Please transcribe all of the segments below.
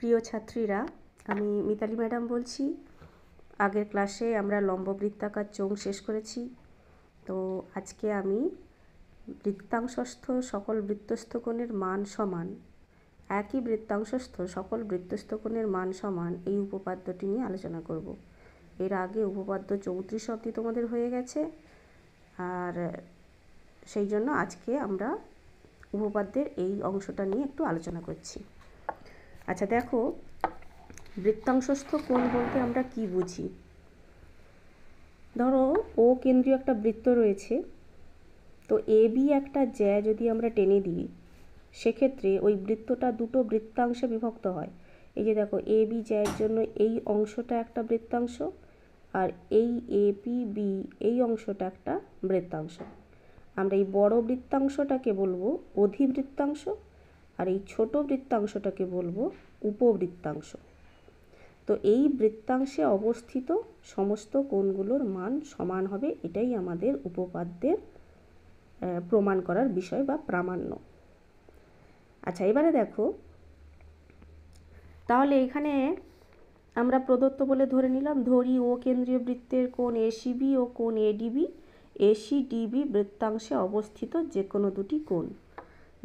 প্রিয় ছাত্রীরা আমি মিতালি ম্যাডাম বলছি আগের ক্লাসে আমরা লম্ববৃত্তাকার চোং শেষ করেছি তো আজকে আমি বৃত্তাংশস্থ সকল বৃত্তস্থকোণের মান সমান একই বৃত্তাংশস্থ সকল বৃত্তস্থকোণের মান সমান এই উপপাদ্যটি নিয়ে আলোচনা করব এর আগে উপপাদ্য চৌত্রিশ অব্দি তোমাদের হয়ে গেছে আর সেই জন্য আজকে আমরা উপপাদ্যের এই অংশটা নিয়ে একটু আলোচনা করছি আচ্ছা দেখো বৃত্তাংশস্থ কোণ বলতে আমরা কি বুঝি ধরো ও কেন্দ্রীয় একটা বৃত্ত রয়েছে তো এ বি একটা জ্যা যদি আমরা টেনে দিই সেক্ষেত্রে ওই বৃত্তটা দুটো বৃত্তাংশে বিভক্ত হয় এই যে দেখো এ বি জ্যার জন্য এই অংশটা একটা বৃত্তাংশ আর এই এ পি বি এই অংশটা একটা বৃত্তাংশ আমরা এই বড় বৃত্তাংশটাকে বলবো অধিবৃত্তাংশ আর এই ছোট বৃত্তাংশটাকে বলবো উপবৃত্তাংশ তো এই বৃত্তাংশে অবস্থিত সমস্ত কোণগুলোর মান সমান হবে এটাই আমাদের উপপাদ্যের প্রমাণ করার বিষয় বা প্রামাণ্য আচ্ছা এবারে দেখো তাহলে এখানে আমরা প্রদত্ত বলে ধরে নিলাম ধরি ও কেন্দ্রীয় বৃত্তের কোণ এসিবি ও কোণ এডিবি এসি ডিবি বৃত্তাংশে অবস্থিত যে কোনো দুটি কোণ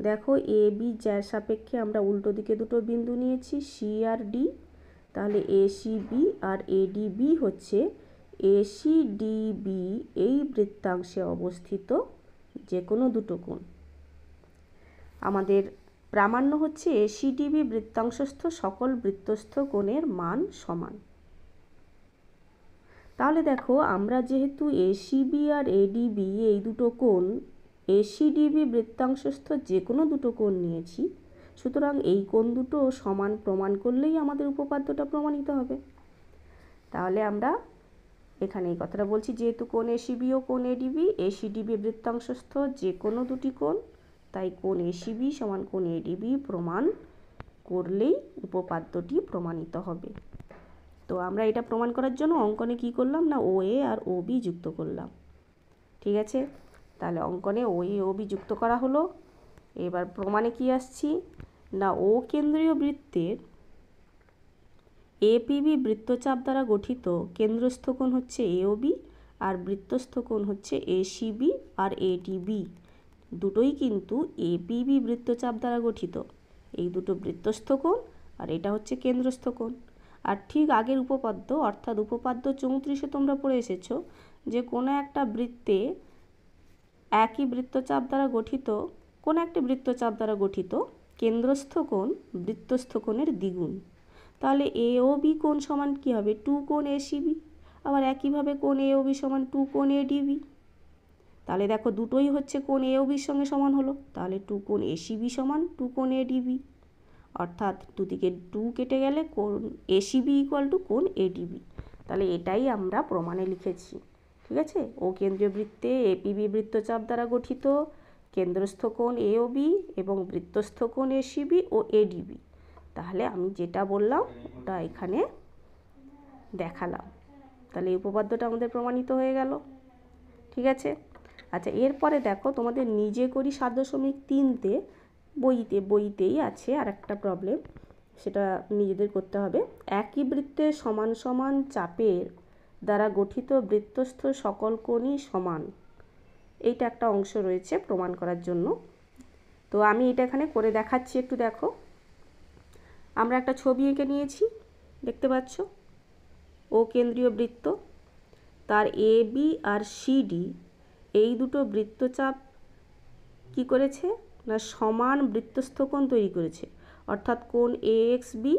দেখো এ বি যার সাপেক্ষে আমরা উল্টো দিকে দুটো বিন্দু নিয়েছি সি আর ডি তাহলে এ সি বি আর এ ডি বি হচ্ছে এ সি ডি বি এই বৃত্তাংশে অবস্থিত যে কোনো দুটো কোণ আমাদের প্রামাণ্য হচ্ছে এ সি ডি বি বৃত্তাংশস্থ সকল বৃত্তস্থ কোণের মান সমান তাহলে দেখো আমরা যেহেতু এসিবি আর এডিবি এই দুটো কোণ এসিডিবি বৃত্তাংশস্থ যে কোনো দুটো কোণ নিয়েছি সুতরাং এই কোণ দুটো সমান প্রমাণ করলেই আমাদের উপপাদ্যটা প্রমাণিত হবে তাহলে আমরা এখানে এই কথাটা বলছি যেহেতু কোন এসিবি ও কোন এডিবি এসিডিবি বৃত্তাংশস্থ যে কোনো দুটি কোণ তাই কোন এসিবি সমান কোন এডিবি প্রমাণ করলেই উপপাদ্যটি প্রমাণিত হবে তো আমরা এটা প্রমাণ করার জন্য অঙ্কনে কি করলাম না ও এ আর ও বি যুক্ত করলাম ঠিক আছে তাহলে অঙ্কনে ওই ওবি যুক্ত করা হলো এবার প্রমাণে কি আসছি না ও কেন্দ্রীয় বৃত্তের এপিবি বৃত্তচাপ দ্বারা গঠিত কেন্দ্রস্থ কোণ হচ্ছে এওবি আর বৃত্তস্থ কোণ হচ্ছে এসিবি আর এটিবি দুটোই কিন্তু এপিবি বৃত্তচাপ দ্বারা গঠিত এই দুটো বৃত্তস্থ কোণ আর এটা হচ্ছে কেন্দ্রস্থ কোণ আর ঠিক আগের উপপাদ্য অর্থাৎ উপপাদ্য চৌত্রিশে তোমরা পড়ে এসেছো যে কোনো একটা বৃত্তে একই বৃত্তচাপ দ্বারা গঠিত কোন একটি বৃত্তচাপ দ্বারা গঠিত কেন্দ্রস্থ কোণ বৃত্তস্থ কোণের দ্বিগুণ তাহলে এ ও বি কোণ সমান কী হবে টু কোণ এ সিবি আবার একইভাবে কোণ এ ও বি সমান টু কোণ এ ডিবি তাহলে দেখো দুটোই হচ্ছে কোণ এ ও বির সঙ্গে সমান হলো তাহলে টু কোণ এ সিবি সমান টু কোণ এ ডিবি অর্থাৎ টু দিকে টু কেটে গেলে কোণ এ সিবি ইকুয়াল টু কোণ এ ডিবি তাহলে এটাই আমরা প্রমাণে লিখেছি ঠিক আছে ও কেন্দ্রীয় বৃত্তে এপিবি বৃত্তচাপ দ্বারা গঠিত কেন্দ্রস্থ কোণ এওবি এবং বৃত্তস্থ কোণ এসিবি ও এডিবি তাহলে আমি যেটা বললাম ওটা এখানে দেখালাম তাহলে এই উপপাদ্যটা আমাদের প্রমাণিত হয়ে গেল ঠিক আছে আচ্ছা এরপরে দেখো তোমাদের নিজে করি সাত দশমিক তিনতে বইতে বইতেই আছে আর একটা প্রবলেম সেটা নিজেদের করতে হবে একই বৃত্তে সমান সমান চাপের দ্বারা গঠিত বৃত্তস্থ সকল কোণই সমান এইটা একটা অংশ রয়েছে প্রমাণ করার জন্য তো আমি এটা এখানে করে দেখাচ্ছি একটু দেখো আমরা একটা ছবি এঁকে নিয়েছি দেখতে পাচ্ছ ও কেন্দ্রীয় বৃত্ত তার এ বি আর সিডি এই দুটো বৃত্তচাপ কি করেছে না সমান বৃত্তস্থ কোণ তৈরি করেছে অর্থাৎ কোণ এ এক্স বি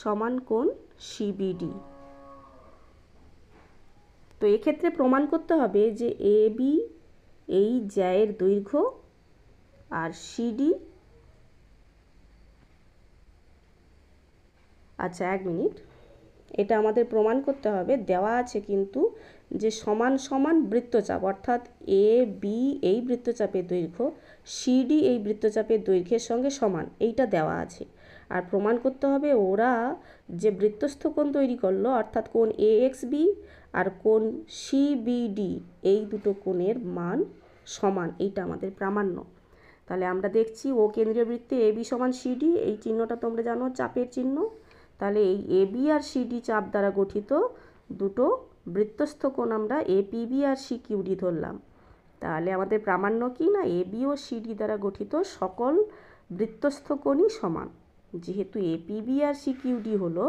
সমান কোণ সিবিডি তো এক্ষেত্রে প্রমাণ করতে হবে যে এ বি এই জ্যায়ের দৈর্ঘ্য আর সিডি আচ্ছা এক মিনিট এটা আমাদের প্রমাণ করতে হবে দেওয়া আছে কিন্তু যে সমান সমান বৃত্তচাপ অর্থাৎ এ বি এই বৃত্তচাপের দৈর্ঘ্য সিডি এই বৃত্তচাপের দৈর্ঘ্যের সঙ্গে সমান এইটা দেওয়া আছে আর প্রমাণ করতে হবে ওরা যে বৃত্তস্থ কোণ তৈরি করলো অর্থাৎ কোন এ এক্স বি আর কোণ সিবিডি এই দুটো কোণের মান সমান এইটা আমাদের প্রামাণ্য তাহলে আমরা দেখছি ও কেন্দ্রীয় বৃত্তে এবি সমান সিডি এই চিহ্নটা তোমরা জানো চাপের চিহ্ন তাহলে এই এবি আর সিডি চাপ দ্বারা গঠিত দুটো বৃত্তস্থ কোণ আমরা এপিবি আর সি কিউডি ধরলাম তাহলে আমাদের প্রামাণ্য কি না এবি ও সিডি দ্বারা গঠিত সকল বৃত্তস্থ কোণই সমান যেহেতু এপিবি আর সি কিউডি হলো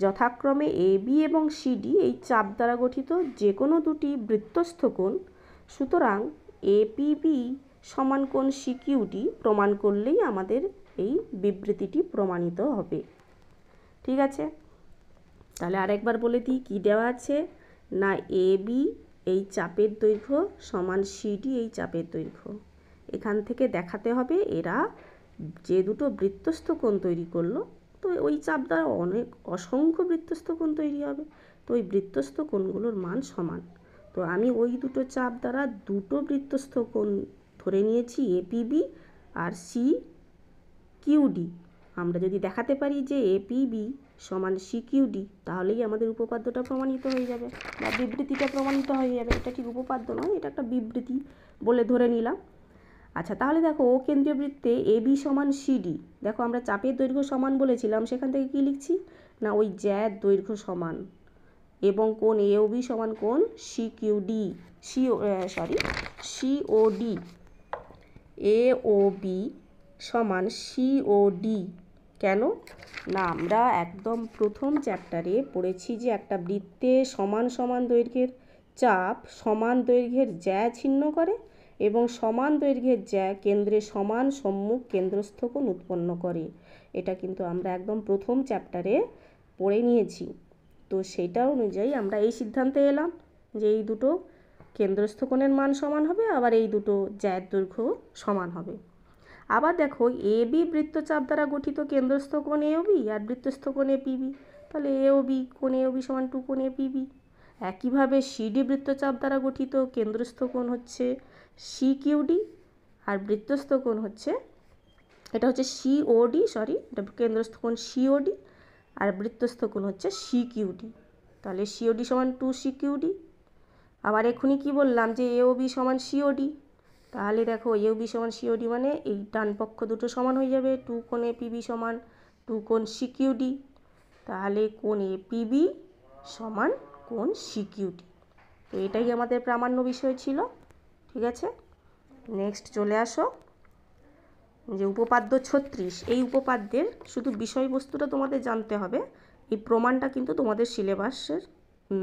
যথাক্রমে এ বি এবং সিডি এই চাপ দ্বারা গঠিত যে কোনো দুটি বৃত্তস্থ কোণ সুতরাং এপিবি সমান কোণ সিকিউটি প্রমাণ করলেই আমাদের এই বিবৃতিটি প্রমাণিত হবে ঠিক আছে তাহলে আরেকবার বলে দিই কী দেওয়া আছে না এ বি এই চাপের দৈর্ঘ্য সমান সিডি এই চাপের দৈর্ঘ্য এখান থেকে দেখাতে হবে এরা যে দুটো বৃত্তস্থ কোণ তৈরি করলো তো ওই চাপ দ্বারা অনেক অসংখ্য বৃত্তস্থ কোণ তৈরি হবে তো ওই বৃত্তস্থ কোণগুলোর মান সমান তো আমি ওই দুটো চাপ দ্বারা দুটো বৃত্তস্থ কোণ ধরে নিয়েছি এপিবি আর সি কিউডি আমরা যদি দেখাতে পারি যে এপিবি সমান সি কিউডি তাহলেই আমাদের উপপাদ্যটা প্রমাণিত হয়ে যাবে বা বিবৃতিটা প্রমাণিত হয়ে যাবে এটা ঠিক উপপাদ্য নয় এটা একটা বিবৃতি বলে ধরে নিলাম আচ্ছা তাহলে দেখো ও কেন্দ্রীয় বৃত্তে এ বি সমান সিডি দেখো আমরা চাপের দৈর্ঘ্য সমান বলেছিলাম সেখান থেকে কি লিখছি না ওই জ্যাদ দৈর্ঘ্য সমান এবং কোন এ ও বি সমান কোন C Q D C sorry C O D A O B সমান সি ও ডি কেন না আমরা একদম প্রথম চ্যাপ্টারে পড়েছি যে একটা বৃত্তে সমান সমান দৈর্ঘ্যের চাপ সমান দৈর্ঘ্যের জ্যা ছিন্ন করে এবং সমান দৈর্ঘ্যের জ্যা কেন্দ্রে সমান সম্মুখ কেন্দ্রস্থ কোণ উৎপন্ন করে এটা কিন্তু আমরা একদম প্রথম চ্যাপ্টারে পড়ে নিয়েছি তো সেটা অনুযায়ী আমরা এই সিদ্ধান্তে এলাম যে এই দুটো কেন্দ্রস্থ কোণের মান সমান হবে আবার এই দুটো জ্যায়ের দৈর্ঘ্য সমান হবে আবার দেখো এ বি বৃত্তচাপ দ্বারা গঠিত কেন্দ্রস্থ কোণ এও বি আর বৃত্তস্থ কোণ এ পিবি তাহলে এও বি কোণ এও বি সমান টু কোণ এ পিবি একইভাবে সিডি বৃত্তচাপ দ্বারা গঠিত কেন্দ্রস্থ কোণ হচ্ছে সি কিউডি আর বৃত্তস্থ কোণ হচ্ছে এটা হচ্ছে সিওডি সরি এটা কেন্দ্রস্থ কোণ সিওডি আর বৃত্তস্থ কোণ হচ্ছে সি কিউডি তাহলে সিওডি সমান টু সি কিউডি আবার এক্ষুনি কি বললাম যে এওবি বি সমান সিওডি তাহলে দেখো এওবি বি সমান সিওডি মানে এই ডান পক্ষ দুটো সমান হয়ে যাবে টু কোণ এপিবি সমান টু কোণ সিকিউডি তাহলে কোণ এপিবি সমান কোণ সিকিউডি তো এটাই আমাদের প্রামাণ্য বিষয় ছিল ঠিক আছে নেক্সট চলে আসো যে উপপাদ্য ছত্রিশ এই উপপাদ্যের শুধু বিষয়বস্তুটা তোমাদের জানতে হবে এই প্রমাণটা কিন্তু তোমাদের সিলেবাসের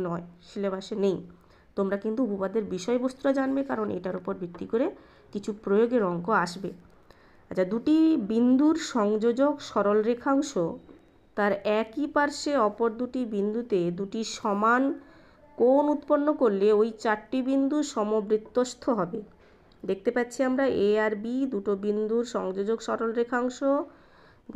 নয় সিলেবাসে নেই তোমরা কিন্তু উপপাদ্যের বিষয়বস্তুটা জানবে কারণ এটার উপর ভিত্তি করে কিছু প্রয়োগের অঙ্ক আসবে আচ্ছা দুটি বিন্দুর সংযোজক সরলরেখাংশ তার একই পার্শ্বে অপর দুটি বিন্দুতে দুটি সমান কোণ উৎপন্ন করলে ওই চারটি বিন্দু সমবৃত্তস্থ হবে দেখতে পাচ্ছি আমরা এ আর বি দুটো বিন্দুর সংযোজক সরল রেখাংশ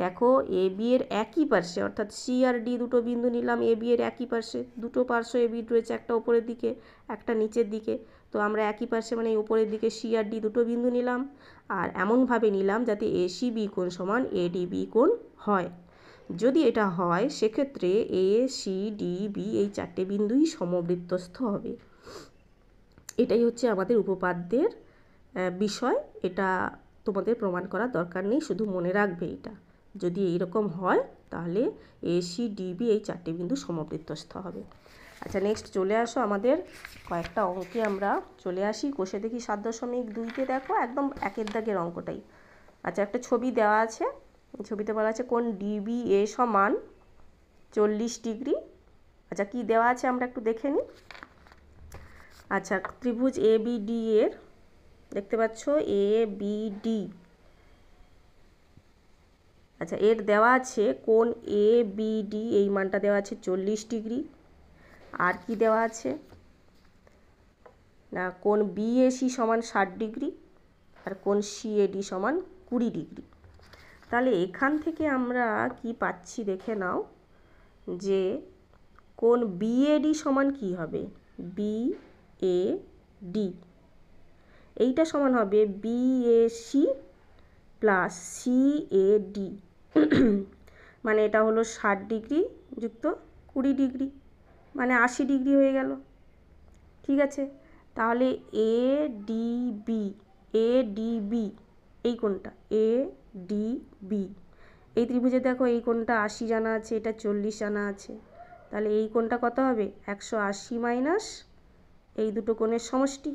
দেখো এ বি এর একই পার্শ্বে অর্থাৎ সি আর ডি দুটো বিন্দু নিলাম এ বি এর একই পার্শ্বে দুটো পার্শ্ব এ বি রয়েছে একটা ওপরের দিকে একটা নিচের দিকে তো আমরা একই পার্শ্বে মানে উপরের দিকে সি আর ডি দুটো বিন্দু নিলাম আর এমনভাবে নিলাম যাতে এ সি বি কোণ সমান এ ডি বি কোণ হয় যদি এটা হয় সেক্ষেত্রে এ সি ডি বি এই চারটে বিন্দুই সমবৃত্তস্থ হবে এটাই হচ্ছে আমাদের উপপাদ্যের বিষয় এটা তোমাদের প্রমাণ করার দরকার নেই শুধু মনে রাখবে এটা যদি এইরকম হয় তাহলে এ সি ডি বি এই চারটে বিন্দু সমবৃত্তস্থ হবে আচ্ছা নেক্সট চলে আসো আমাদের কয়েকটা অঙ্কে আমরা চলে আসি কষে দেখি সাত দশমিক দুইতে দেখো একদম একের দাগের অঙ্কটাই আচ্ছা একটা ছবি দেওয়া আছে ছবিতে বলা আছে কোন ডিবি এ সমান চল্লিশ ডিগ্রি আচ্ছা কি দেওয়া আছে আমরা একটু দেখে নিই আচ্ছা ত্রিভুজ এ বি ডি এর দেখতে পাচ্ছ এ বি ডি আচ্ছা এর দেওয়া আছে কোন এ বি ডি এই মানটা দেওয়া আছে চল্লিশ ডিগ্রি আর কি দেওয়া আছে না কোন বিএসি সমান ষাট ডিগ্রি আর কোন সিএডি সমান কুড়ি ডিগ্রি তাহলে এখান থেকে আমরা কি পাচ্ছি দেখে নাও যে কোন বিএডি সমান কি হবে বি এ ডি এইটা সমান হবে BAC plus C A D মানে এটা হলো ষাট ডিগ্রি যুক্ত কুড়ি ডিগ্রি মানে আশি ডিগ্রি হয়ে গেল ঠিক আছে তাহলে A D B A D B এই কোনটা এ ডি বি এই ত্রিভুজে দেখো এই কোণটা আশি জানা আছে এটা চল্লিশ জানা আছে তাহলে এই কোণটা কত হবে একশো আশি মাইনাস এই দুটো কোণের সমষ্টি